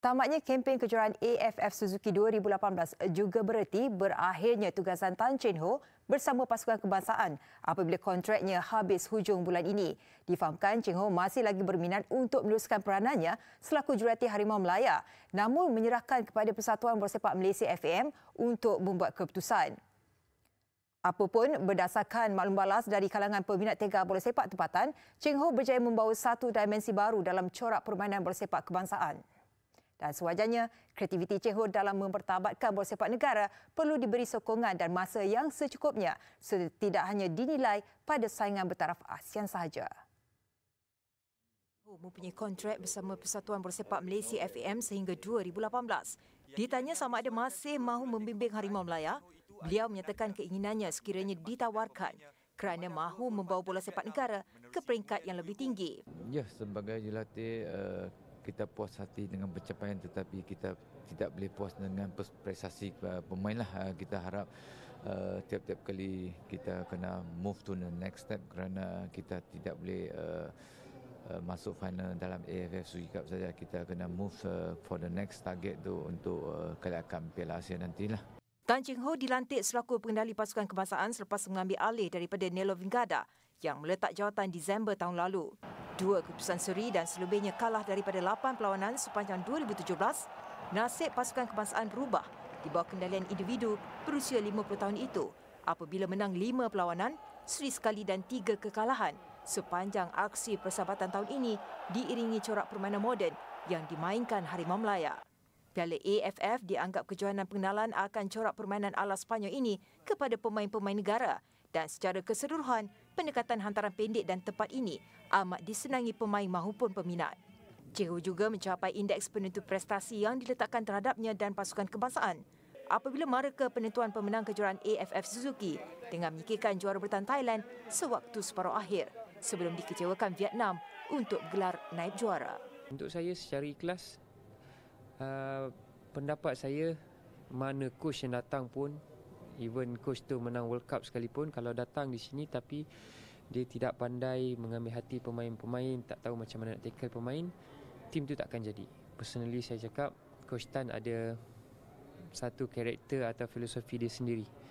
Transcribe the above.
Tamatnya kempen kejuaraan AFF Suzuki 2018 juga bererti berakhirnya tugasan Tan Chen Ho bersama pasukan kebangsaan apabila kontraknya habis hujung bulan ini. Difahamkan Chen Ho masih lagi berminat untuk meneruskan peranannya selaku jurati Harimau Melaya namun menyerahkan kepada Persatuan Bersepak Malaysia FAM untuk membuat keputusan. Apapun, berdasarkan maklum balas dari kalangan peminat tegak bola sepak tempatan, Cheng Ho berjaya membawa satu dimensi baru dalam corak permainan bola sepak kebangsaan. Dan sewajarnya, kreativiti Cheho dalam mempertabatkan bola sepak negara perlu diberi sokongan dan masa yang secukupnya setidak hanya dinilai pada saingan bertaraf ASEAN sahaja. Mempunyai kontrak bersama Persatuan Bola Sepak Malaysia FAM sehingga 2018. Ditanya sama ada masih mahu membimbing Harimau Melaya, beliau menyatakan keinginannya sekiranya ditawarkan kerana mahu membawa bola sepak negara ke peringkat yang lebih tinggi. Ya, sebagai jelatih uh eh, kita puas hati dengan pencapaian tetapi kita tidak boleh puas dengan prestasi uh, pemain lah. Uh, kita harap uh, tiap-tiap kali kita kena move to the next step kerana kita tidak boleh uh, uh, masuk final dalam AFF Suzuki Cup saja. Kita kena move uh, for the next target tu untuk uh, kelihatan Piala Asia nantilah. Tan Cheng Ho dilantik selaku pengendali pasukan kebangsaan selepas mengambil alih daripada Nelo Vingada yang meletak jawatan Disember tahun lalu. Dua keputusan seri dan selebihnya kalah daripada lapan perlawanan sepanjang 2017, nasib pasukan kebangsaan berubah di bawah kendalian individu berusia 50 tahun itu apabila menang lima perlawanan, seri sekali dan tiga kekalahan sepanjang aksi persahabatan tahun ini diiringi corak permainan moden yang dimainkan Harimau Melaya. Piala AFF dianggap kejohanan pengenalan akan corak permainan ala Spanyol ini kepada pemain-pemain negara dan secara keseluruhan pendekatan hantaran pendek dan tepat ini amat disenangi pemain maupun peminat. Cikgu juga mencapai indeks penentu prestasi yang diletakkan terhadapnya dan pasukan kebangsaan apabila mara ke penentuan pemenang kejuaraan AFF Suzuki dengan menyikirkan juara bertahan Thailand sewaktu separuh akhir sebelum dikecewakan Vietnam untuk gelar naib juara. Untuk saya secara ikhlas, uh, pendapat saya mana coach yang datang pun even coach tu menang World Cup sekalipun kalau datang di sini tapi dia tidak pandai mengambil hati pemain-pemain tak tahu macam mana nak tackle pemain team tu takkan jadi personally saya cakap coach Tan ada satu karakter atau filosofi dia sendiri